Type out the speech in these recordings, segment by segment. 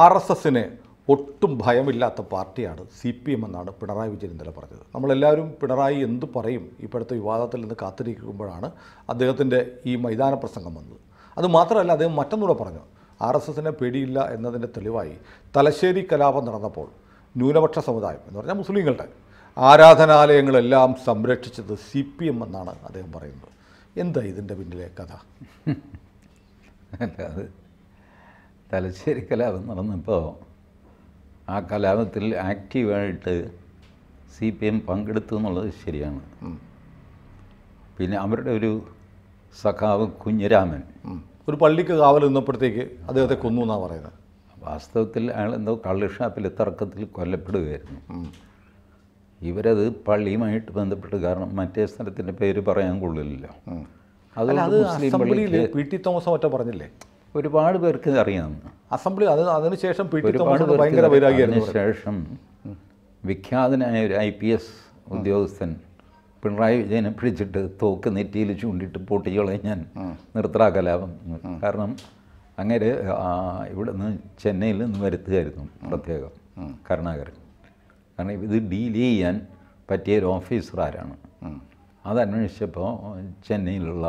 R S എസിന് ഒട്ടും ഭയമില്ലാത്ത പാർട്ടിയാണ് സി പി എം എന്നാണ് പിണറായി വിജയൻ ഇന്നലെ പറഞ്ഞത് നമ്മളെല്ലാവരും പിണറായി എന്തു പറയും ഇപ്പോഴത്തെ വിവാദത്തിൽ നിന്ന് കാത്തിരിക്കുമ്പോഴാണ് അദ്ദേഹത്തിൻ്റെ ഈ മൈതാന പ്രസംഗം വന്നത് അതുമാത്രമല്ല അദ്ദേഹം മറ്റൊന്നുകൂടെ പറഞ്ഞു ആർ എസ് എസിനെ പേടിയില്ല എന്നതിൻ്റെ തെളിവായി തലശ്ശേരി കലാപം നടന്നപ്പോൾ ന്യൂനപക്ഷ സമുദായം എന്ന് പറഞ്ഞാൽ മുസ്ലിങ്ങളുടെ ആരാധനാലയങ്ങളെല്ലാം സംരക്ഷിച്ചത് സി പി എം എന്നാണ് അദ്ദേഹം പറയുന്നത് എന്താ ഇതിൻ്റെ പിന്നിലെ കഥ അല്ലാതെ തലശ്ശേരി കലാപം നടന്നപ്പോൾ ആ കലാപത്തിൽ ആക്റ്റീവായിട്ട് സി പി എം പങ്കെടുത്തു എന്നുള്ളത് ശരിയാണ് പിന്നെ അവരുടെ ഒരു സഖാവ് കുഞ്ഞരാമൻ ഒരു പള്ളിക്ക് കാവൽ നിന്നപ്പോഴത്തേക്ക് അദ്ദേഹത്തെ കൊന്നു എന്നാണ് പറയുന്നത് വാസ്തവത്തിൽ അയാൾ എന്തോ കള്ളിഷാപ്പിൽ തർക്കത്തിൽ കൊല്ലപ്പെടുകയായിരുന്നു ഇവരത് പള്ളിയുമായിട്ട് ബന്ധപ്പെട്ട് കാരണം മറ്റേ സ്ഥലത്തിൻ്റെ പേര് പറയാൻ കൊള്ളില്ലല്ലോ പള്ളിയിൽ പി ടി തോമസ് ഒറ്റ പറഞ്ഞില്ലേ ഒരുപാട് പേർക്ക് അറിയാം അസംബ്ലി അത് അതിനുശേഷം ഒരുപാട് ഭയങ്കര വൈരാഗ്യമായിരുന്നു ശേഷം വിഖ്യാതനായ ഒരു ഐ പി എസ് ഉദ്യോഗസ്ഥൻ പിണറായി വിജയനെ പിടിച്ചിട്ട് തോക്ക് നെറ്റിയിൽ ചൂണ്ടിയിട്ട് പൊട്ടിക്കളെ ഞാൻ നിർത്തലാ കലാപം കാരണം അങ്ങനെ ഇവിടെ നിന്ന് ചെന്നൈയിൽ നിന്ന് വരുത്തുകയായിരുന്നു പ്രത്യേകം കരുണാകരൻ കാരണം ഇത് ഡീൽ ചെയ്യാൻ പറ്റിയ ഒരു ഓഫീസർ ആരാണ് അതന്വേഷിച്ചപ്പോൾ ചെന്നൈയിലുള്ള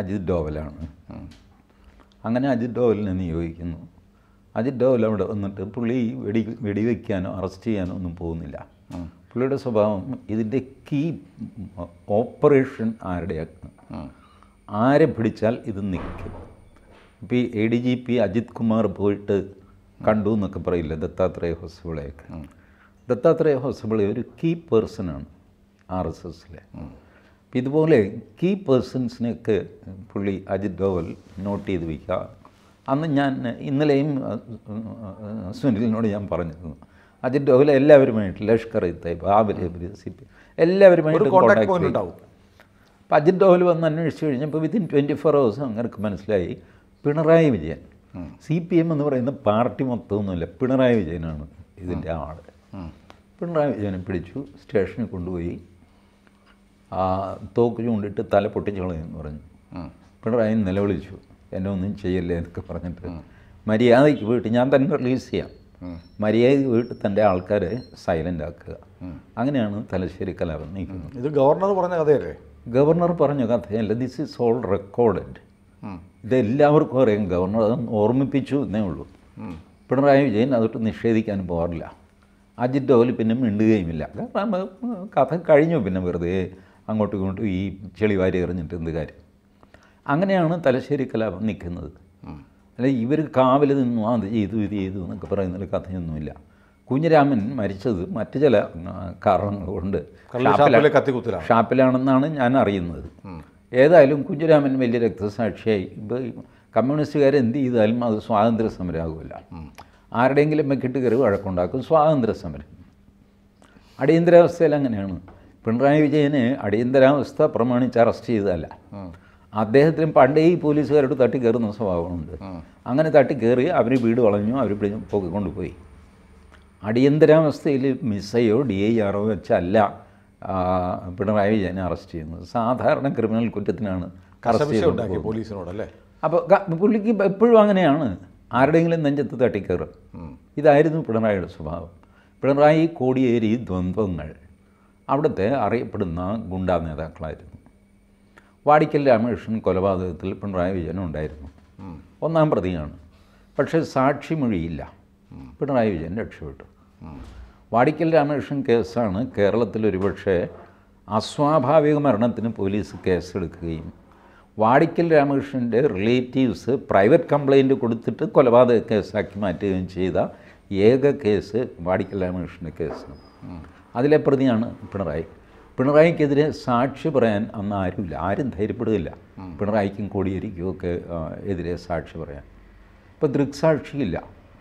അജിത് ഡോവലാണ് അങ്ങനെ അജിത് ഡോവലിനെ നിയോഗിക്കുന്നു അജിത് ഡോവൽ അവിടെ വന്നിട്ട് പുള്ളി വെടി വെടിവെക്കാനോ അറസ്റ്റ് ചെയ്യാനോ ഒന്നും പോകുന്നില്ല പുള്ളിയുടെ സ്വഭാവം ഇതിൻ്റെ കീ ഓപ്പറേഷൻ ആരുടെയാണ് ആരെ പിടിച്ചാൽ ഇത് നിൽക്കും ഇപ്പോൾ ഈ A D G P Ajith Kumar പോയിട്ട് കണ്ടു എന്നൊക്കെ പറയില്ല ദത്താത്രേയ ഹോസബിളെയൊക്കെ ദത്താത്രേയ ഹോസബിളെ ഒരു കീ പേഴ്സണാണ് ആർ എസ് എസിലെ ഇതുപോലെ കീ പേഴ്സൺസിനൊക്കെ പുള്ളി അജിത് ഡോവൽ നോട്ട് ചെയ്ത് വയ്ക്കുക അന്ന് ഞാൻ ഇന്നലെയും സുനിലിനോട് ഞാൻ പറഞ്ഞിരുന്നു അജിത് ഡോവൽ എല്ലാവരുമായിട്ട് ലഷ്കർ ഇത്തൈബ് തൈബ് ആബിലെ സി പി എല്ലാവരുമായിട്ട് കോൺടാക്ട് ഉണ്ടാവും അപ്പോൾ അജിത് ഡോവൽ വന്ന് അന്വേഷിച്ച് കഴിഞ്ഞപ്പോൾ വിത്തിൻ ട്വൻറ്റി ഫോർ ഹവേഴ്സ് അങ്ങനെ മനസ്സിലായി Pinarayi Vijayan C P M എന്ന് പറയുന്ന പാർട്ടി മൊത്തമൊന്നുമില്ല പിണറായി വിജയനാണ് ഇതിൻ്റെ ആൾ പിണറായി വിജയനെ പിടിച്ചു സ്റ്റേഷനിൽ കൊണ്ടുപോയി ആ തോക്ക് ചൂണ്ടിട്ട് തല പൊട്ടിച്ച് കളയെന്ന് പറഞ്ഞു പിണറായി നിലവിളിച്ചു എന്നെ ഒന്നും ചെയ്യല്ലേ എന്നൊക്കെ പറഞ്ഞിട്ട് മര്യാദയ്ക്ക് വീട്ടിൽ ഞാൻ തന്നെ റിലീസ് ചെയ്യാം മര്യാദയ്ക്ക് വീട്ടിൽ തൻ്റെ ആൾക്കാരെ സൈലൻ്റ് ആക്കുക അങ്ങനെയാണ് തലശ്ശേരി കലാപം നീക്കുന്നത് ഇത് ഗവർണർ പറഞ്ഞ കഥയല്ലേ ഗവർണർ പറഞ്ഞ കഥയല്ല ദിസ് ഈസ് ഓൾ റെക്കോർഡഡ് ഇതെല്ലാവർക്കും അറിയാം ഗവർണർ അതൊന്ന് ഓർമ്മിപ്പിച്ചു എന്നേ ഉള്ളൂ പിണറായി വിജയൻ അതൊട്ട് നിഷേധിക്കാൻ പോകാറില്ല അജിത് ഡോലി പിന്നെ മിണ്ടുകയുമില്ല കാരണം കഥ കഴിഞ്ഞു പിന്നെ വെറുതെ അങ്ങോട്ടും ഇങ്ങോട്ടും ഈ ചെളി വാരി എറിഞ്ഞിട്ട് എന്ത് കാര്യം അങ്ങനെയാണ് തലശ്ശേരി കലാപം നിൽക്കുന്നത് അല്ലെ ഇവർ കാവിൽ നിന്നു അത് ചെയ്തു ഇത് ചെയ്തു എന്നൊക്കെ പറയുന്നതിൽ കഥയൊന്നുമില്ല കുഞ്ഞിരാമൻ മരിച്ചത് മറ്റു ചില കാരണങ്ങൾ കൊണ്ട് ഷാപ്പിലാണെന്നാണ് ഞാൻ അറിയുന്നത് ഏതായാലും കുഞ്ഞിരാമൻ വലിയ രക്തസാക്ഷിയായി ഇപ്പോൾ കമ്മ്യൂണിസ്റ്റുകാർ എന്ത് ചെയ്താലും അത് സ്വാതന്ത്ര്യ സമരമാകുമല്ല ആരുടെയെങ്കിലും മെക്കിട്ട് കയറി വഴക്കുണ്ടാക്കും സ്വാതന്ത്ര്യ സമരം അടിയന്തരാവസ്ഥയിൽ അങ്ങനെയാണ് പിണറായി വിജയന് അടിയന്തരാവസ്ഥ പ്രമാണിച്ച് അറസ്റ്റ് ചെയ്തതല്ല അദ്ദേഹത്തിനും പണ്ടേ ഈ പോലീസുകാരോട് തട്ടി കയറുന്ന സ്വഭാവമുണ്ട് അങ്ങനെ തട്ടി കയറി അവർ വീട് വളഞ്ഞു അവർ പോക്കി കൊണ്ടുപോയി അടിയന്തരാവസ്ഥയിൽ മിസ്സയോ ഡി ഐ ആറോ വെച്ചല്ല പിണറായി വിജയനെ അറസ്റ്റ് ചെയ്യുന്നത് സാധാരണ ക്രിമിനൽ കുറ്റത്തിനാണ് അറസ്റ്റ് പോലീസിനോടല്ലേ അപ്പോൾ പുള്ളിക്ക് എപ്പോഴും അങ്ങനെയാണ് ആരുടെയെങ്കിലും നെഞ്ചത്ത് തട്ടിക്കയറും ഇതായിരുന്നു പിണറായിയുടെ സ്വഭാവം പിണറായി കോടിയേരി ദ്വന്ദ്വങ്ങൾ അവിടുത്തെ അറിയപ്പെടുന്ന ഗുണ്ടാ നേതാക്കളായിരുന്നു വാടിക്കൽ രാമകൃഷ്ണൻ കൊലപാതകത്തിൽ പിണറായി വിജയൻ ഉണ്ടായിരുന്നു ഒന്നാം പ്രതിയാണ് പക്ഷേ സാക്ഷി മൊഴിയില്ല പിണറായി വിജയൻ രക്ഷപ്പെട്ടു വാടിക്കൽ രാമകൃഷ്ണൻ കേസാണ് കേരളത്തിൽ ഒരുപക്ഷെ അസ്വാഭാവിക മരണത്തിന് പോലീസ് കേസെടുക്കുകയും വാടിക്കൽ രാമകൃഷ്ണൻ്റെ റിലേറ്റീവ്സ് പ്രൈവറ്റ് കംപ്ലൈൻറ്റ് കൊടുത്തിട്ട് കൊലപാതക കേസാക്കി മാറ്റുകയും ചെയ്ത ഏക കേസ് വാടിക്കൽ രാമകൃഷ്ണൻ്റെ കേസാണ് അതിലെ പ്രതിയാണ് പിണറായി പിണറായിക്കെതിരെ സാക്ഷി പറയാൻ അന്ന് ആരുമില്ല ആരും ധൈര്യപ്പെടുകയില്ല പിണറായിക്കും കോടിയേരിക്കും ഒക്കെ എതിരെ സാക്ഷി പറയാൻ ഇപ്പോൾ ദൃക്സാക്ഷിയില്ല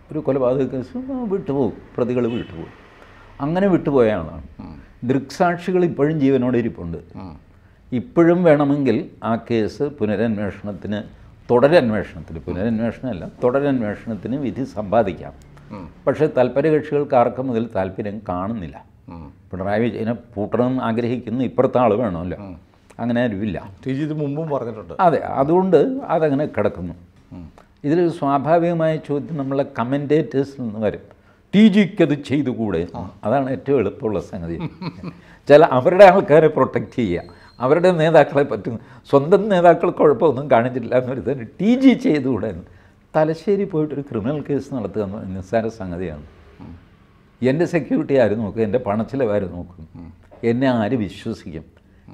ഒരു കൊലപാതക കേസ് വിട്ടുപോകും പ്രതികൾ വിട്ടുപോകും അങ്ങനെ വിട്ടുപോയ ആളാണ് ദൃക്സാക്ഷികൾ ഇപ്പോഴും ജീവനോടെ ഇരിപ്പുണ്ട് ഇപ്പോഴും വേണമെങ്കിൽ ആ കേസ് പുനരന്വേഷണത്തിന് തുടരന്വേഷണത്തിന് പുനരന്വേഷണമല്ല തുടരന്വേഷണത്തിന് വിധി സമ്പാദിക്കാം പക്ഷേ താല്പര്യകക്ഷികൾക്ക് ആർക്കും മുതൽ താല്പര്യം കാണുന്നില്ല പിണറായി വിജയനെ പൂട്ടണം ആഗ്രഹിക്കുന്ന ഇപ്പുറത്തെ ആൾ വേണമല്ലോ അങ്ങനെ ആരുമില്ല ഇത് മുമ്പും പറഞ്ഞിട്ടുണ്ട് അതെ അതുകൊണ്ട് അതങ്ങനെ കിടക്കുന്നു ഇതിൽ സ്വാഭാവികമായ ചോദ്യം നമ്മളെ കമൻറ്റേറ്റേഴ്സിൽ നിന്ന് വരും ടി ജിക്കത് ചെയ്തുകൂടെ അതാണ് ഏറ്റവും എളുപ്പമുള്ള സംഗതി ചില അവരുടെ ആൾക്കാരെ പ്രൊട്ടക്റ്റ് ചെയ്യുക അവരുടെ നേതാക്കളെ പറ്റുന്ന സ്വന്തം നേതാക്കൾ കുഴപ്പമൊന്നും കാണിച്ചിട്ടില്ല എന്നൊരു തന്നെ ടി ജി ചെയ്തുകൂടെ തലശ്ശേരി പോയിട്ടൊരു ക്രിമിനൽ കേസ് നടത്തുക എന്ന് നിസ്സാര സംഗതിയാണ് എൻ്റെ സെക്യൂരിറ്റി ആര് നോക്കും എൻ്റെ പണ ആര് നോക്കും എന്നെ ആര് വിശ്വസിക്കും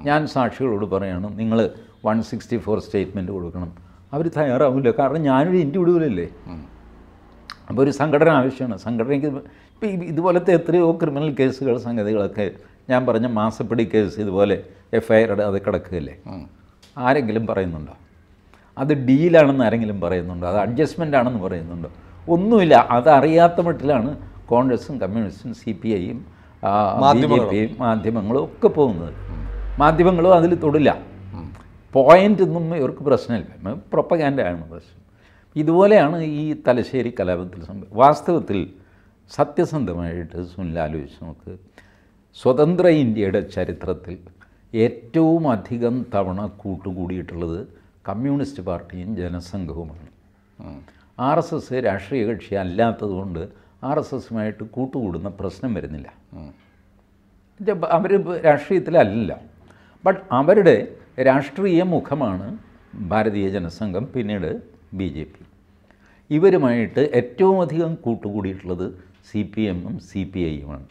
ഞാൻ സാക്ഷികളോട് പറയാണ് നിങ്ങൾ വൺ സിക്സ്റ്റി ഫോർ സ്റ്റേറ്റ്മെൻറ്റ് കൊടുക്കണം അവർ തയ്യാറാവില്ല കാരണം ഞാനൊരു ഇൻഡിവിജ്വലല്ലേ അപ്പോൾ ഒരു സംഘടന ആവശ്യമാണ് സംഘടനയ്ക്ക് ഇപ്പോൾ ഇതുപോലത്തെ എത്രയോ ക്രിമിനൽ കേസുകൾ സംഗതികളൊക്കെ ഞാൻ പറഞ്ഞ മാസപ്പടി കേസ് ഇതുപോലെ എഫ്ഐആർ അത് കിടക്കുകയല്ലേ ആരെങ്കിലും പറയുന്നുണ്ടോ അത് ഡീലാണെന്ന് ആരെങ്കിലും പറയുന്നുണ്ടോ അത് അഡ്ജസ്റ്റ്മെൻ്റ് ആണെന്ന് പറയുന്നുണ്ടോ ഒന്നുമില്ല അതറിയാത്ത മട്ടിലാണ് കോൺഗ്രസും കമ്മ്യൂണിസ്റ്റും സി പി ഐയും ബി ജെ പിയും മാധ്യമങ്ങളും ഒക്കെ പോകുന്നത് മാധ്യമങ്ങളും അതിൽ തൊടില്ല പോയിൻ്റ് ഒന്നും ഇവർക്ക് പ്രശ്നമില്ല പ്രൊപ്പഗാൻഡാണ് പ്രശ്നം ഇതുപോലെയാണ് ഈ തലശ്ശേരി കലാപത്തിൽ വാസ്തവത്തിൽ സത്യസന്ധമായിട്ട് സുനിൽ ആലോചിച്ച് നമുക്ക് സ്വതന്ത്ര ഇന്ത്യയുടെ ചരിത്രത്തിൽ ഏറ്റവും അധികം തവണ കൂട്ടുകൂടിയിട്ടുള്ളത് കമ്മ്യൂണിസ്റ്റ് പാർട്ടിയും ജനസംഘവുമാണ് ആർ എസ് എസ് രാഷ്ട്രീയ കക്ഷി അല്ലാത്തതുകൊണ്ട് ആർ എസ് എസുമായിട്ട് കൂട്ടുകൂടുന്ന പ്രശ്നം വരുന്നില്ല അവർ രാഷ്ട്രീയത്തിലല്ല ബട്ട് അവരുടെ രാഷ്ട്രീയ മുഖമാണ് ഭാരതീയ ജനസംഘം പിന്നീട് ബി ജെ പി ഇവരുമായിട്ട് ഏറ്റവും അധികം കൂട്ടുകൂടിയിട്ടുള്ളത് സി പി എമ്മും സി പി ഐയുമാണ്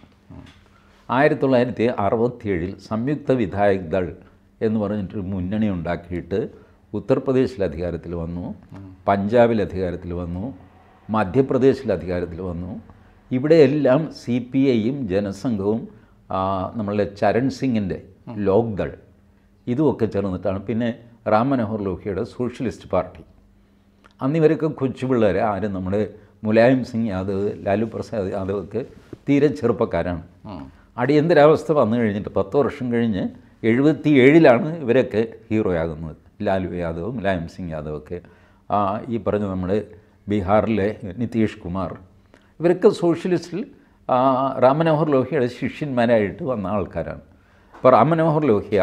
ആയിരത്തി തൊള്ളായിരത്തി അറുപത്തിയേഴിൽ സംയുക്ത വിധായക് ദൾ എന്ന് പറഞ്ഞിട്ടൊരു മുന്നണി ഉണ്ടാക്കിയിട്ട് ഉത്തർപ്രദേശിൽ അധികാരത്തിൽ വന്നു പഞ്ചാബിൽ അധികാരത്തിൽ വന്നു മധ്യപ്രദേശിൽ അധികാരത്തിൽ വന്നു ഇവിടെയെല്ലാം സി പി ഐയും ജനസംഘവും നമ്മളുടെ ചരൺ സിംഗിൻ്റെ ലോക്ദൾ ഇതുമൊക്കെ ചേർന്നിട്ടാണ് പിന്നെ റാം മനോഹർ ലോഹിയുടെ സോഷ്യലിസ്റ്റ് പാർട്ടി അന്നിവരൊക്കെ കൊച്ചു പിള്ളേരെ ആരും നമ്മുടെ മുലായം സിംഗ് യാദവ് ലാലു പ്രസാദ് ഒക്കെ തീരെ ചെറുപ്പക്കാരാണ് അടിയന്തരാവസ്ഥ വന്നു കഴിഞ്ഞിട്ട് പത്ത് വർഷം കഴിഞ്ഞ് എഴുപത്തി ഏഴിലാണ് ഇവരൊക്കെ ഹീറോയാകുന്നത് ലാലു യാദവ് മുലായം സിംഗ് യാദവൊക്കെ ഈ പറഞ്ഞ നമ്മുടെ ബീഹാറിലെ നിതീഷ് കുമാർ ഇവരൊക്കെ സോഷ്യലിസ്റ്റിൽ മനോഹർ ലോഹ്യയുടെ ശിഷ്യന്മാരായിട്ട് വന്ന ആൾക്കാരാണ് അപ്പോൾ മനോഹർ ലോഹിയ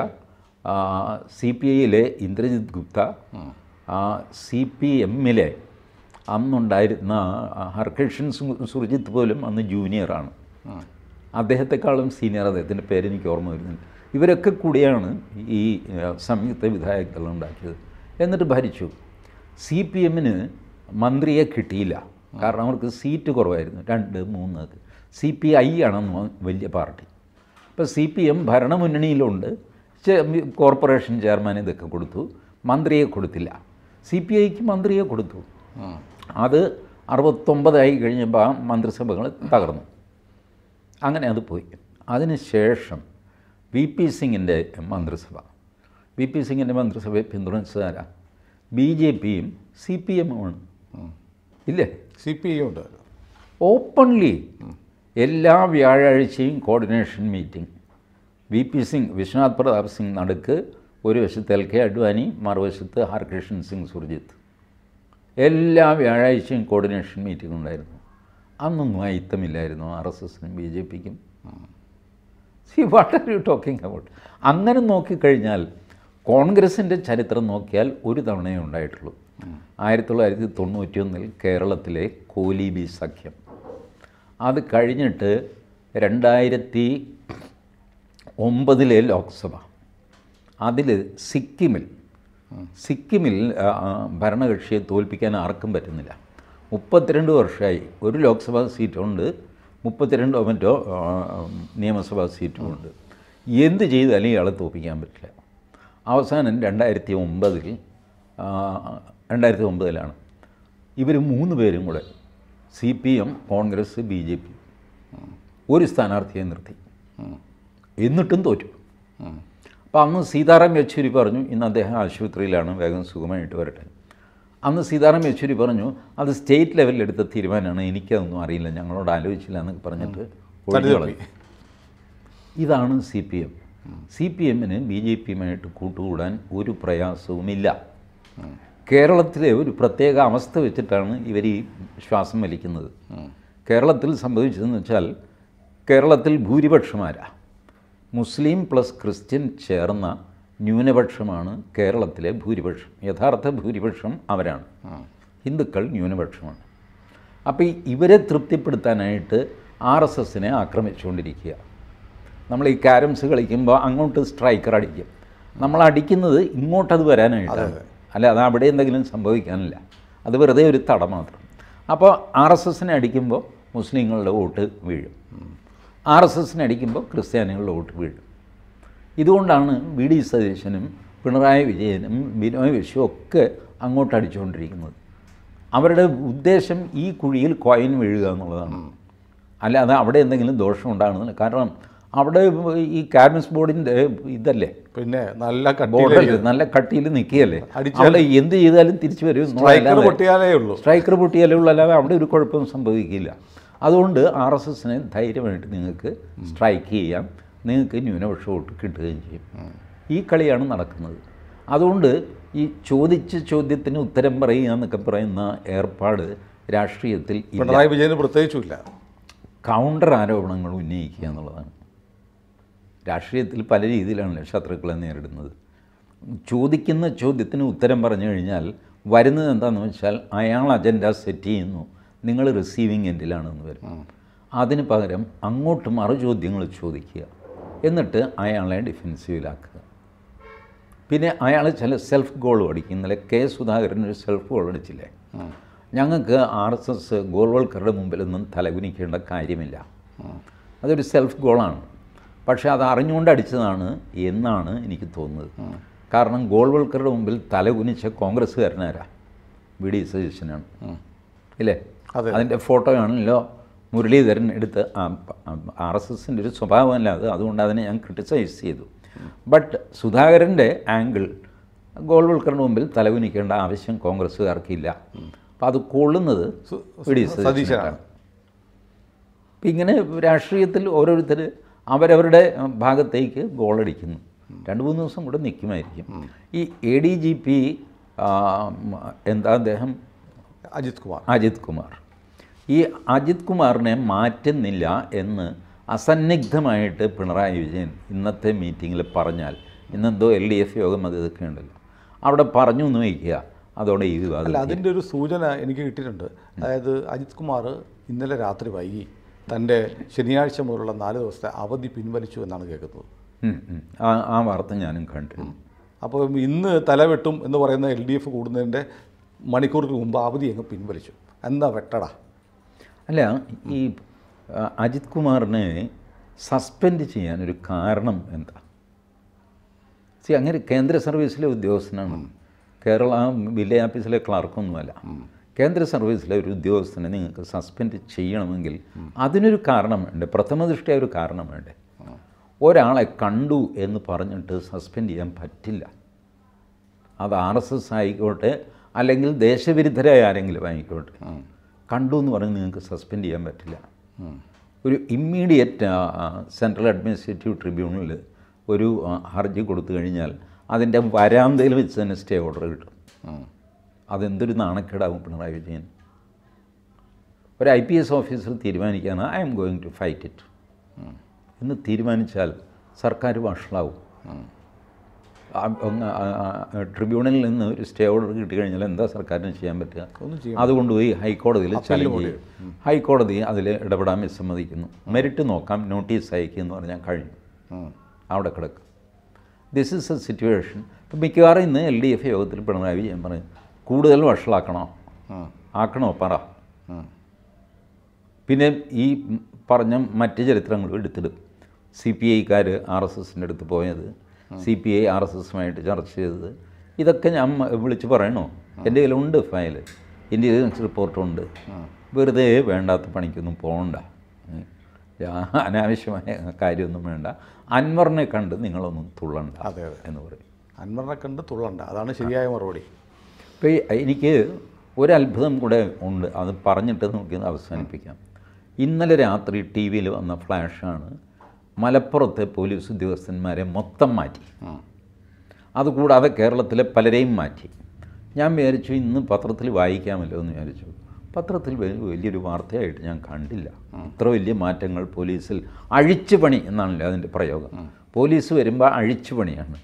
സി പി ഐയിലെ ഇന്ദ്രജിത് ഗുപ്ത സി പി എമ്മിലെ അന്നുണ്ടായിരുന്ന ഹർകൃഷ്ണൻ സുർജിത്ത് പോലും അന്ന് ജൂനിയറാണ് അദ്ദേഹത്തെക്കാളും സീനിയർ അദ്ദേഹത്തിൻ്റെ പേരെനിക്ക് ഓർമ്മ വരുന്നുണ്ട് ഇവരൊക്കെ കൂടിയാണ് ഈ സംയുക്ത വിധായകതകൾ എന്നിട്ട് ഭരിച്ചു സി പി എമ്മിന് മന്ത്രിയെ കിട്ടിയില്ല കാരണം അവർക്ക് സീറ്റ് കുറവായിരുന്നു രണ്ട് മൂന്ന് സി പി ഐ ആണെന്ന് വലിയ പാർട്ടി ഇപ്പോൾ സി പി എം ഭരണമുന്നണിയിലുണ്ട് കോർപ്പറേഷൻ ചെയർമാൻ ഇതൊക്കെ കൊടുത്തു മന്ത്രിയെ കൊടുത്തില്ല സി പി ഐക്ക് മന്ത്രിയെ കൊടുത്തു അത് അറുപത്തൊമ്പതായി കഴിഞ്ഞപ്പോൾ മന്ത്രിസഭകൾ തകർന്നു അങ്ങനെ അത് പോയി അതിനുശേഷം വി പി സിംഗിൻ്റെ മന്ത്രിസഭ വി പി സിംഗിൻ്റെ മന്ത്രിസഭയെ പിന്തുണച്ചതാരാ ബി ജെ പിയും സി പി എമ്മുമാണ് ഇല്ലേ സി പി ഐ ഉണ്ട് ഓപ്പൺലി എല്ലാ വ്യാഴാഴ്ചയും coordination meeting V P Singh Vishwanath Pratap Singh നടുക്ക് ഒരു വശത്ത് എൽ കെ അഡ്വാനി മറുവശത്ത് ഹർകൃഷ്ണൻ സിംഗ് സുർജിത്ത് എല്ലാ വ്യാഴാഴ്ചയും കോർഡിനേഷൻ മീറ്റിംഗ് ഉണ്ടായിരുന്നു അന്നൊന്നും അയിത്തമില്ലായിരുന്നു ആർ എസ് എസിനും ബി ജെ പിക്കും see what are you talking about അങ്ങനെ നോക്കിക്കഴിഞ്ഞാൽ കോൺഗ്രസിൻ്റെ ചരിത്രം നോക്കിയാൽ ഒരു തവണയേ ഉണ്ടായിട്ടുള്ളൂ ആയിരത്തി തൊള്ളായിരത്തി തൊണ്ണൂറ്റി ഒന്നിൽ കേരളത്തിലെ കോലീബി സഖ്യം അത് കഴിഞ്ഞിട്ട് രണ്ടായിരത്തി ഒമ്പതിലെ ലോക്സഭ അതിൽ സിക്കിമിൽ സിക്കിമിൽ ഭരണകക്ഷിയെ തോൽപ്പിക്കാൻ ആർക്കും പറ്റുന്നില്ല മുപ്പത്തിരണ്ട് വർഷമായി ഒരു ലോക്സഭാ സീറ്റുണ്ട് മുപ്പത്തിരണ്ടോ മറ്റോ നിയമസഭാ സീറ്റുമുണ്ട് എന്ത് ചെയ്താലും ഇയാളെ തോൽപ്പിക്കാൻ പറ്റില്ല അവസാനം രണ്ടായിരത്തി ഒമ്പതിൽ രണ്ടായിരത്തി ഒമ്പതിലാണ് ഇവർ മൂന്ന് പേരും കൂടെ C P M Congress B J P ഒരു സ്ഥാനാർത്ഥിയെ നിർത്തി എന്നിട്ടും തോറ്റു അപ്പോൾ അന്ന് സീതാറാം യെച്ചൂരി പറഞ്ഞു ഇന്ന് അദ്ദേഹം ആശുപത്രിയിലാണ് വേഗം സുഖമായിട്ട് വരട്ടെ അന്ന് സീതാറാം യെച്ചൂരി പറഞ്ഞു അത് സ്റ്റേറ്റ് ലെവലിൽ എടുത്ത തീരുമാനമാണ് എനിക്കതൊന്നും അറിയില്ല ഞങ്ങളോട് ആലോചിച്ചില്ല എന്നൊക്കെ പറഞ്ഞിട്ട് ഇതാണ് C P M C P എമ്മിന് ബി ജെ പിയുമായിട്ട് കൂട്ടുകൂടാൻ ഒരു പ്രയാസവുമില്ല കേരളത്തിലെ ഒരു പ്രത്യേക അവസ്ഥ വെച്ചിട്ടാണ് ഇവർ ഈ ശ്വാസം വലിക്കുന്നത് കേരളത്തിൽ സംഭവിച്ചതെന്ന് വെച്ചാൽ കേരളത്തിൽ ഭൂരിപക്ഷമാരാ മുസ്ലിം പ്ലസ് ക്രിസ്ത്യൻ ചേർന്ന ന്യൂനപക്ഷമാണ് കേരളത്തിലെ ഭൂരിപക്ഷം യഥാർത്ഥ ഭൂരിപക്ഷം അവരാണ് ഹിന്ദുക്കൾ ന്യൂനപക്ഷമാണ് അപ്പോൾ ഇവരെ തൃപ്തിപ്പെടുത്താനായിട്ട് ആർ എസ് എസിനെ ആക്രമിച്ചുകൊണ്ടിരിക്കുക നമ്മൾ ഈ ക്യാരംസ് കളിക്കുമ്പോൾ അങ്ങോട്ട് സ്ട്രൈക്കർ അടിക്കും നമ്മൾ അടിക്കുന്നത് ഇങ്ങോട്ടത് വരാനായിട്ടാണ് അല്ല അത് അവിടെ എന്തെങ്കിലും സംഭവിക്കാനില്ല അത് വെറുതെ ഒരു തട മാത്രം അപ്പോൾ ആർ എസ് എസിനെ അടിക്കുമ്പോൾ മുസ്ലിങ്ങളുടെ വോട്ട് വീഴും ആർ എസ് എസിനെ അടിക്കുമ്പോൾ ക്രിസ്ത്യാനികളുടെ വോട്ട് വീഴും ഇതുകൊണ്ടാണ് വി ഡി സതീശനും പിണറായി വിജയനും ബിനോയ് വിശ്വം ഒക്കെ അങ്ങോട്ട് അടിച്ചുകൊണ്ടിരിക്കുന്നത് അവരുടെ ഉദ്ദേശം ഈ കുഴിയിൽ കോയിൻ വീഴുക എന്നുള്ളതാണ് അല്ലാതെ അവിടെ എന്തെങ്കിലും ദോഷം ഉണ്ടാകണമെന്നില്ല കാരണം അവിടെ ഈ കാഡ്മിസ് ബോർഡിൻ്റെ ഇതല്ലേ പിന്നെ നല്ല ബോർഡല്ലേ നല്ല കട്ടിയിൽ നിൽക്കുകയല്ലേ അവിടെ എന്ത് ചെയ്താലും തിരിച്ചു വരും പൊട്ടിയാലേ ഉള്ളൂ സ്ട്രൈക്കർ പൊട്ടിയാലേ ഉള്ളൂ അല്ലാതെ അവിടെ ഒരു കുഴപ്പവും സംഭവിക്കില്ല അതുകൊണ്ട് ആർ എസ് എസിന് ധൈര്യമായിട്ട് നിങ്ങൾക്ക് സ്ട്രൈക്ക് ചെയ്യാം നിങ്ങൾക്ക് ന്യൂനപക്ഷ വോട്ട് കിട്ടുകയും ചെയ്യും ഈ കളിയാണ് നടക്കുന്നത് അതുകൊണ്ട് ഈ ചോദിച്ച ചോദ്യത്തിന് ഉത്തരം പറയുക എന്നൊക്കെ പറയുന്ന ഏർപ്പാട് രാഷ്ട്രീയത്തിൽ പിണറായി വിജയന് പ്രത്യേകിച്ചുമില്ല കൗണ്ടർ ആരോപണങ്ങൾ ഉന്നയിക്കുക എന്നുള്ളതാണ് രാഷ്ട്രീയത്തിൽ പല രീതിയിലാണ് ശത്രുക്കളെ നേരിടുന്നത് ചോദിക്കുന്ന ചോദ്യത്തിന് ഉത്തരം പറഞ്ഞു കഴിഞ്ഞാൽ വരുന്നത് എന്താണെന്ന് വെച്ചാൽ അയാൾ അജണ്ട സെറ്റ് ചെയ്യുന്നു നിങ്ങൾ റിസീവിങ് എൻഡിലാണെന്ന് വരും അതിന് പകരം അങ്ങോട്ട് മറു ചോദ്യങ്ങൾ ചോദിക്കുക എന്നിട്ട് അയാളെ ഡിഫെൻസീവിലാക്കുക പിന്നെ അയാൾ ചില സെൽഫ് ഗോൾ അടിക്കും ഇന്നലെ കെ സുധാകരൻ ഒരു സെൽഫ് ഗോൾ അടിച്ചില്ലേ ഞങ്ങൾക്ക് ആർ എസ് എസ് ഗോൾവൾക്കറുടെ മുമ്പിലൊന്നും തലകുനിക്കേണ്ട കാര്യമില്ല അതൊരു സെൽഫ് ഗോളാണ് പക്ഷേ അത് അറിഞ്ഞുകൊണ്ട് അടിച്ചതാണ് എന്നാണ് എനിക്ക് തോന്നുന്നത് കാരണം ഗോൾവൾക്കറുടെ മുമ്പിൽ തലകുനിച്ച കോൺഗ്രസ്സുകാരനാരാ വി ഡി സജീഷനാണ് ഇല്ലേ അതിൻ്റെ ആണല്ലോ മുരളീധരൻ എടുത്ത് ആർ എസ് എസിൻ്റെ ഒരു സ്വഭാവമല്ല അത് അതുകൊണ്ട് അതിനെ ഞാൻ ക്രിട്ടിസൈസ് ചെയ്തു ബട്ട് സുധാകരൻ്റെ ആംഗിൾ ഗോൾവൾക്കറിന് മുമ്പിൽ തലകുനിക്കേണ്ട ആവശ്യം കോൺഗ്രസ്സുകാർക്കില്ല അപ്പം അത് കൊള്ളുന്നത് വി ഡി സതീശനാണ് ഇങ്ങനെ രാഷ്ട്രീയത്തിൽ ഓരോരുത്തർ അവരവരുടെ ഭാഗത്തേക്ക് ഗോളടിക്കുന്നു രണ്ട് മൂന്ന് ദിവസം കൂടെ നിൽക്കുമായിരിക്കും ഈ എ ഡി ജി പി എന്താ അദ്ദേഹം അജിത് കുമാർ അജിത് കുമാർ ഈ അജിത് കുമാറിനെ മാറ്റുന്നില്ല എന്ന് അസന്നിഗ്ധമായിട്ട് പിണറായി വിജയൻ ഇന്നത്തെ മീറ്റിങ്ങിൽ പറഞ്ഞാൽ ഇന്നെന്തോ എൽ ഡി എഫ് യോഗം അത് ഇതൊക്കെ അവിടെ പറഞ്ഞു എന്ന് വയ്ക്കുക അതോടെ ഇത് അതിൻ്റെ ഒരു സൂചന എനിക്ക് കിട്ടിയിട്ടുണ്ട് അതായത് അജിത് കുമാർ ഇന്നലെ രാത്രി വൈകി തൻ്റെ ശനിയാഴ്ച മുതലുള്ള നാല് ദിവസത്തെ അവധി പിൻവലിച്ചു എന്നാണ് കേൾക്കുന്നത് ആ വാർത്ത ഞാനും കണ്ടു അപ്പോൾ ഇന്ന് തലവെട്ടും എന്ന് പറയുന്ന എൽ ഡി എഫ് കൂടുന്നതിൻ്റെ മണിക്കൂറുകൾ മുമ്പ് അവധി അങ്ങ് പിൻവലിച്ചു എന്താ വെട്ടടാ അല്ല ഈ അജിത് കുമാറിനെ സസ്പെൻഡ് ഒരു കാരണം എന്താ സി അങ്ങനെ കേന്ദ്ര സർവീസിലെ ഉദ്യോഗസ്ഥനാണ് കേരള വില്ലേജ് ഓഫീസിലെ ക്ലർക്കൊന്നുമല്ല കേന്ദ്ര സർവീസിലെ ഒരു ഉദ്യോഗസ്ഥനെ നിങ്ങൾക്ക് സസ്പെൻഡ് ചെയ്യണമെങ്കിൽ അതിനൊരു കാരണം വേണ്ടേ പ്രഥമദൃഷ്ടിയ ഒരു കാരണം വേണ്ടേ ഒരാളെ കണ്ടു എന്ന് പറഞ്ഞിട്ട് സസ്പെൻഡ് ചെയ്യാൻ പറ്റില്ല അത് ആർ എസ് എസ് ആയിക്കോട്ടെ അല്ലെങ്കിൽ ദേശവിരുദ്ധരായ ആരെങ്കിലും ആയിക്കോട്ടെ കണ്ടു എന്ന് പറഞ്ഞ് നിങ്ങൾക്ക് സസ്പെൻഡ് ചെയ്യാൻ പറ്റില്ല ഒരു ഇമ്മീഡിയറ്റ് സെൻട്രൽ അഡ്മിനിസ്ട്രേറ്റീവ് ട്രിബ്യൂണലിൽ ഒരു ഹർജി കൊടുത്തു കഴിഞ്ഞാൽ അതിൻ്റെ വരാന്തയിൽ വെച്ച് തന്നെ സ്റ്റേ ഓർഡർ കിട്ടും അതെന്തൊരു നാണക്കേടാവും പിണറായി വിജയൻ ഒരു ഐ പി എസ് ഓഫീസർ തീരുമാനിക്കാനാണ് I am going to fight it എന്ന് തീരുമാനിച്ചാൽ സർക്കാർ വഷളാവും ട്രിബ്യൂണലിൽ നിന്ന് ഒരു സ്റ്റേ ഓർഡർ കിട്ടിക്കഴിഞ്ഞാൽ എന്താ സർക്കാരിന് ചെയ്യാൻ പറ്റുക അതുകൊണ്ട് ഹൈക്കോടതിയിൽ ചലഞ്ച് ചെയ്യും ഹൈക്കോടതി അതിൽ ഇടപെടാൻ വിസമ്മതിക്കുന്നു മെരിറ്റ് നോക്കാം നോട്ടീസ് അയക്കുക എന്ന് പറഞ്ഞാൽ കഴിഞ്ഞു അവിടെ കിടക്കും ദിസ് ഇസ് എ സിറ്റുവേഷൻ ഇപ്പം മിക്കവാറും ഇന്ന് എൽ ഡി എഫ് യോഗത്തിൽ പിണറായി വിജയൻ പറഞ്ഞു കൂടുതൽ വഷളാക്കണോ ആക്കണോ പറ പിന്നെ ഈ പറഞ്ഞ മറ്റ് ചരിത്രങ്ങളും എടുത്തിടും സി പി ഐക്കാർ ആർ എസ് എസിൻ്റെ അടുത്ത് പോയത് C P I R S എസുമായിട്ട് ചർച്ച ചെയ്തത് ഇതൊക്കെ ഞാൻ വിളിച്ച് പറയണോ എൻ്റെ കയ്യിലുണ്ട് ഫയൽ ഇൻ്റലിജൻസ് റിപ്പോർട്ടുണ്ട് വെറുതെ വേണ്ടാത്ത പണിക്കൊന്നും പോകണ്ട അനാവശ്യമായ കാര്യമൊന്നും വേണ്ട അൻവറിനെ കണ്ട് നിങ്ങളൊന്നും തുള്ളണ്ട അതെ അതെ എന്ന് പറയും അൻവറിനെ കണ്ട് തുള്ളണ്ട അതാണ് ശരിയായ മറുപടി ഇപ്പോൾ എനിക്ക് ഒരത്ഭുതം കൂടെ ഉണ്ട് അത് പറഞ്ഞിട്ട് നമുക്ക് അവസാനിപ്പിക്കാം ഇന്നലെ രാത്രി ടി വിയിൽ വന്ന ഫ്ലാഷാണ് മലപ്പുറത്തെ പോലീസ് ഉദ്യോഗസ്ഥന്മാരെ മൊത്തം മാറ്റി അതുകൂടാതെ കേരളത്തിലെ പലരെയും മാറ്റി ഞാൻ വിചാരിച്ചു ഇന്ന് പത്രത്തിൽ വായിക്കാമല്ലോ എന്ന് വിചാരിച്ചു പത്രത്തിൽ വലിയൊരു വാർത്തയായിട്ട് ഞാൻ കണ്ടില്ല ഇത്ര വലിയ മാറ്റങ്ങൾ പോലീസിൽ അഴിച്ചുപണി എന്നാണല്ലോ അതിൻ്റെ പ്രയോഗം പോലീസ് വരുമ്പോൾ അഴിച്ചുപണിയാണ്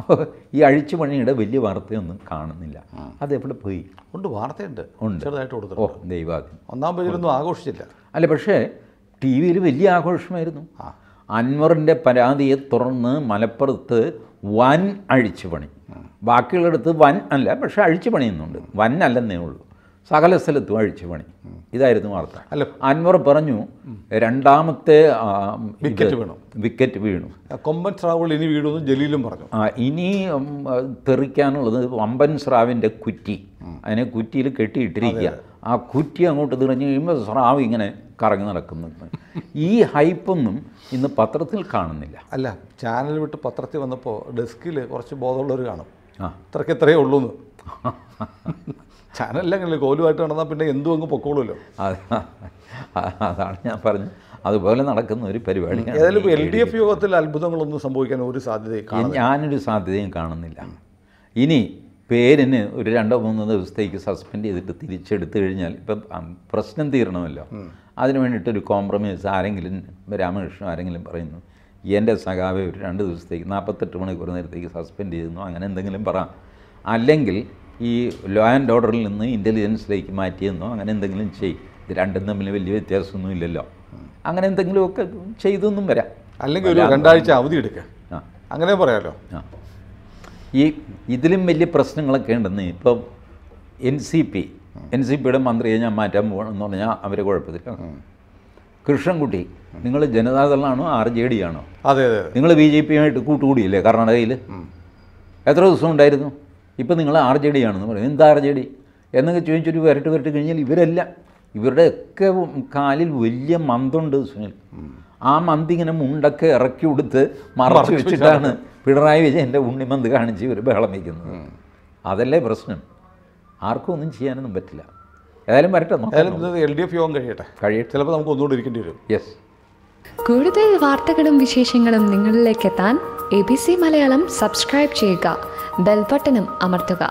അപ്പോൾ ഈ അഴിച്ചു പണിയുടെ വലിയ വാർത്തയൊന്നും കാണുന്നില്ല അത് എവിടെ പോയി ഉണ്ട് വാർത്തയുണ്ട് ഉണ്ട് ചെറുതായിട്ട് കൊടുത്തു ഓ ദൈവാദിനം ഒന്നാം ഒന്നും ആഘോഷിച്ചില്ല അല്ല പക്ഷേ ടി വിയിൽ വലിയ ആഘോഷമായിരുന്നു അൻവറിൻ്റെ പരാതിയെ തുറന്ന് മലപ്പുറത്ത് വൻ പണി ബാക്കിയുള്ളിടത്ത് വൻ അല്ല പക്ഷേ അഴിച്ചുപണിയുന്നുണ്ട് വൻ അല്ലെന്നേ ഉള്ളൂ സകല സ്ഥലത്തും അഴിച്ചു പണി ഇതായിരുന്നു വാർത്ത അല്ല അൻവർ പറഞ്ഞു രണ്ടാമത്തെ വിക്കറ്റ് വീണു വിക്കറ്റ് വീണു കൊമ്പൻ സ്രാവുകൾ ഇനി വീണു ജലീലും പറഞ്ഞു ആ ഇനി തെറിക്കാനുള്ളത് വമ്പൻ സ്രാവിൻ്റെ കുറ്റി അതിനെ കുറ്റിയിൽ കെട്ടിയിട്ടിരിക്കുക ആ കുറ്റി അങ്ങോട്ട് തിരിഞ്ഞ് കഴിയുമ്പോൾ സ്രാവ് ഇങ്ങനെ കറങ്ങി നടക്കുന്നു ഈ ഹൈപ്പൊന്നും ഇന്ന് പത്രത്തിൽ കാണുന്നില്ല അല്ല ചാനൽ വിട്ട് പത്രത്തിൽ വന്നപ്പോൾ ഡെസ്കിൽ കുറച്ച് ബോധമുള്ളവർ കാണും ആ ഇത്രയ്ക്ക് ഇത്രയേ ഉള്ളൂ ചാനലിലങ്ങനെ കോലുമായിട്ട് നടന്നാൽ പിന്നെ എന്തും അങ്ങ് പൊക്കോളുമല്ലോ അതാണ് ഞാൻ പറഞ്ഞു അതുപോലെ നടക്കുന്ന ഒരു പരിപാടി ഏതായാലും ഇപ്പോൾ എൽ ഡി എഫ് യോഗത്തിൽ അത്ഭുതങ്ങളൊന്നും സംഭവിക്കാൻ ഒരു സാധ്യത ഞാനൊരു സാധ്യതയും കാണുന്നില്ല ഇനി പേരിന് ഒരു രണ്ടോ മൂന്നോ ദിവസത്തേക്ക് സസ്പെൻഡ് ചെയ്തിട്ട് തിരിച്ചെടുത്തു കഴിഞ്ഞാൽ ഇപ്പം പ്രശ്നം തീരണമല്ലോ അതിന് വേണ്ടിയിട്ടൊരു കോംപ്രമൈസ് ആരെങ്കിലും രാമകൃഷ്ണൻ ആരെങ്കിലും പറയുന്നു എൻ്റെ സഖാവെ ഒരു രണ്ട് ദിവസത്തേക്ക് നാൽപ്പത്തെട്ട് മണിക്കൂർ നേരത്തേക്ക് സസ്പെൻഡ് ചെയ്യുന്നു അങ്ങനെ എന്തെങ്കിലും പറ അല്ലെങ്കിൽ ഈ ലോ ആൻഡ് ഓർഡറിൽ നിന്ന് ഇൻ്റലിജൻസിലേക്ക് മാറ്റിയെന്നോ അങ്ങനെ എന്തെങ്കിലും ചെയ്യും ഇത് രണ്ടും തമ്മിൽ വലിയ വ്യത്യാസമൊന്നും ഇല്ലല്ലോ അങ്ങനെ എന്തെങ്കിലുമൊക്കെ ചെയ്തൊന്നും വരാം അല്ലെങ്കിൽ ഒരു രണ്ടാഴ്ച അവധി എടുക്കുക അങ്ങനെ പറയാമല്ലോ ഈ ഇതിലും വലിയ പ്രശ്നങ്ങളൊക്കെ ഉണ്ടെന്ന് ഇപ്പം N C P N C പിയുടെ മന്ത്രിയെ ഞാൻ മാറ്റാൻ പോകണമെന്ന് പറഞ്ഞാൽ അവരെ കുഴപ്പത്തില്ല കൃഷ്ണൻകുട്ടി നിങ്ങൾ ജനതാദളാണോ ആർ ജെ ഡി ആണോ അതെ അതെ നിങ്ങൾ ബി ജെ പിയുമായിട്ട് കൂട്ടുകൂടിയില്ലേ കർണാടകയിൽ എത്ര ദിവസം ഉണ്ടായിരുന്നു ഇപ്പോൾ നിങ്ങൾ ആർ ജെ ഡി ആണെന്ന് പറയും എന്താ ആർ ജെ ഡി എന്നൊക്കെ ചോദിച്ചൊരു വരട്ട് വരട്ട് കഴിഞ്ഞാൽ ഇവരല്ല ഇവരുടെയൊക്കെ കാലിൽ വലിയ മന്തുണ്ട് സുനിൽ ആ മന്ത് ഇങ്ങനെ മുണ്ടൊക്കെ ഇറക്കി കൊടുത്ത് മറച്ചു വെച്ചിട്ടാണ് പിണറായി വിജയൻ്റെ ഉണ്ണിമന്ത് കാണിച്ച് ഇവർ ബഹളം വയ്ക്കുന്നത് അതല്ലേ പ്രശ്നം ആർക്കും ഒന്നും ചെയ്യാനൊന്നും പറ്റില്ല ഏതായാലും വരട്ടെ എൽ ഡി എഫ് യോഗം കഴിയട്ടെ കഴിയട്ടെ ചിലപ്പോൾ നമുക്ക് ഒന്നുകൂടി ഇരിക്കേണ്ടി വരും യെസ് കൂടുതൽ വാർത്തകളും വിശേഷങ്ങളും നിങ്ങളിലേക്ക് എത്താൻ A B C Malayalam subscribe ചെയ്യുക ബെൽബട്ടനും അമർത്തുക